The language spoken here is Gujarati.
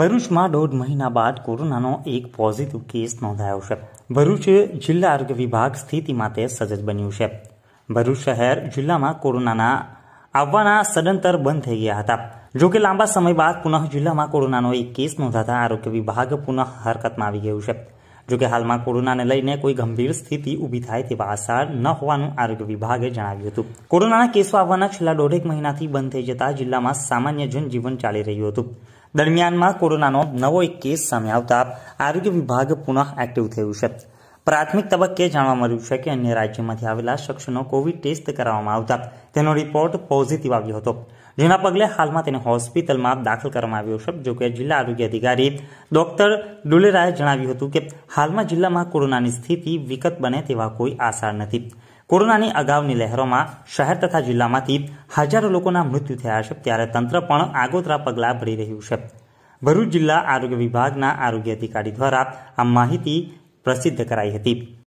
ભરૂચમાં દોઢ મહિના બાદ કોરોનાનો એક પોઝિટિવ કેસ નોંધાયો છે ભરૂચ જિલ્લા આરોગ્ય વિભાગ સ્થિતિ માટે સજજ બન્યું છે ભરૂચ શહેર જિલ્લામાં કોરોનાના આવવાના સદંતર બંધ થઈ ગયા હતા જો કે લાંબા સમય બાદ પુનઃ જિલ્લામાં કોરોનાનો એક કેસ નોંધાતા આરોગ્ય વિભાગ પુનઃ હરકતમાં આવી ગયું છે જોકે હાલમાં કોરોનાને લઈને કોઈ ગંભીર સ્થિતિ ઊભી થાય તેવા આસાર ન હોવાનું આરોગ્ય વિભાગે જણાવ્યું હતું કોરોનાના કેસો આવવાના છેલ્લા દોઢેક મહિનાથી બંધ થઈ જતા જિલ્લામાં સામાન્ય જનજીવન ચાલી રહ્યું હતું દરમિયાનમાં કોરોનાનો નવો એક કેસ સામે આવતા આરોગ્ય વિભાગ પુનઃ એક્ટિવ થયું છે પ્રાથમિક તબક્કે જાણવા મળ્યું છે કે અન્ય રાજ્યમાંથી આવેલા શખ્સનો કોવિડ ટેસ્ટ કરાવવામાં આવતા તેનો રિપોર્ટ પોઝિટિવ આવ્યો હતો જેના પગલે હાલમાં તેને હોસ્પિટલમાં દાખલ કરવામાં આવ્યો છે જોકે જિલ્લા આરોગ્ય અધિકારી ડોક્ટર ડુલેરાએ જણાવ્યું હતું કે હાલમાં જિલ્લામાં કોરોનાની સ્થિતિ વિકટ બને તેવા કોઈ આસાર નથી કોરોનાની અગાઉની લહેરોમાં શહેર તથા જિલ્લામાંથી હજારો લોકોના મૃત્યુ થયા છે ત્યારે તંત્ર પણ આગોતરા પગલાં ભરી રહ્યું છે ભરૂચ જિલ્લા આરોગ્ય વિભાગના આરોગ્ય અધિકારી દ્વારા આ માહિતી પ્રસિદ્ધ કરાઈ હતી